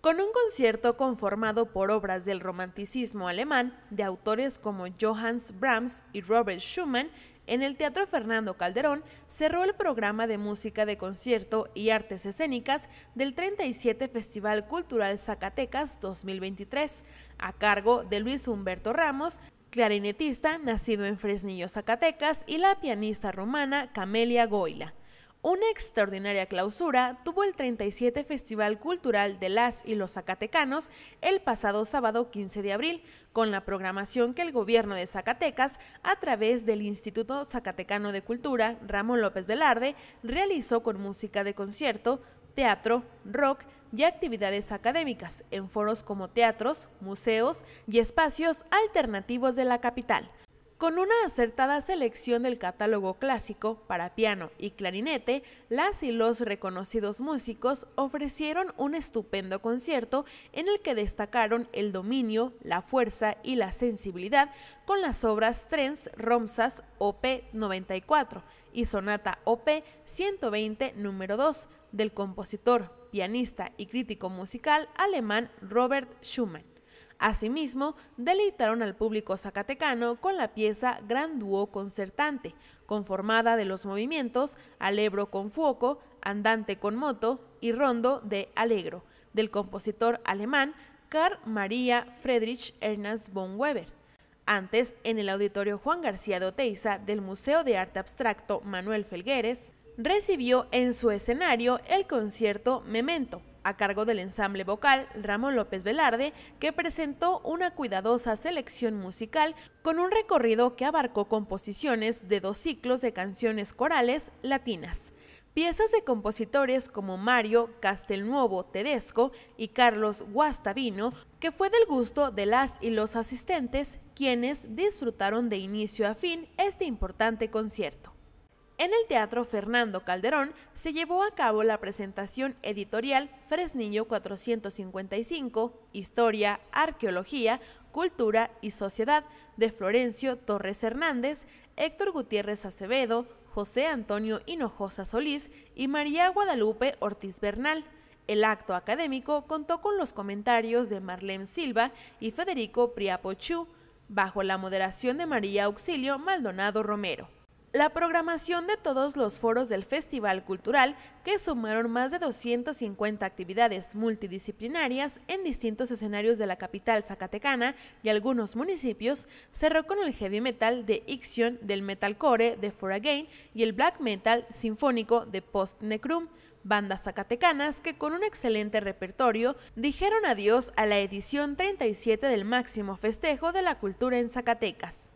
con un concierto conformado por obras del romanticismo alemán de autores como Johannes Brahms y Robert Schumann, en el Teatro Fernando Calderón cerró el programa de música de concierto y artes escénicas del 37 Festival Cultural Zacatecas 2023, a cargo de Luis Humberto Ramos, clarinetista nacido en Fresnillo, Zacatecas, y la pianista romana Camelia Goila. Una extraordinaria clausura tuvo el 37 Festival Cultural de las y los Zacatecanos el pasado sábado 15 de abril, con la programación que el gobierno de Zacatecas, a través del Instituto Zacatecano de Cultura Ramón López Velarde, realizó con música de concierto, teatro, rock y actividades académicas en foros como teatros, museos y espacios alternativos de la capital. Con una acertada selección del catálogo clásico para piano y clarinete, las y los reconocidos músicos ofrecieron un estupendo concierto en el que destacaron el dominio, la fuerza y la sensibilidad con las obras Trens Romsas OP 94 y Sonata OP 120 número 2 del compositor, pianista y crítico musical alemán Robert Schumann. Asimismo, deleitaron al público zacatecano con la pieza Gran Dúo Concertante, conformada de los movimientos Alebro con Fuoco, Andante con Moto y Rondo de Alegro, del compositor alemán Karl Maria Friedrich Ernst von Weber. Antes, en el auditorio Juan García de del Museo de Arte Abstracto Manuel Felgueres, recibió en su escenario el concierto Memento, a cargo del ensamble vocal Ramón López Velarde, que presentó una cuidadosa selección musical con un recorrido que abarcó composiciones de dos ciclos de canciones corales latinas. Piezas de compositores como Mario Castelnuovo Tedesco y Carlos Guastavino, que fue del gusto de las y los asistentes, quienes disfrutaron de inicio a fin este importante concierto. En el Teatro Fernando Calderón se llevó a cabo la presentación editorial Fresnillo 455, Historia, Arqueología, Cultura y Sociedad, de Florencio Torres Hernández, Héctor Gutiérrez Acevedo, José Antonio Hinojosa Solís y María Guadalupe Ortiz Bernal. El acto académico contó con los comentarios de Marlene Silva y Federico Priapochú, bajo la moderación de María Auxilio Maldonado Romero. La programación de todos los foros del Festival Cultural, que sumaron más de 250 actividades multidisciplinarias en distintos escenarios de la capital zacatecana y algunos municipios, cerró con el heavy metal de Ixion, del metalcore de For Again y el black metal sinfónico de Post Necrum, bandas zacatecanas que con un excelente repertorio dijeron adiós a la edición 37 del máximo festejo de la cultura en Zacatecas.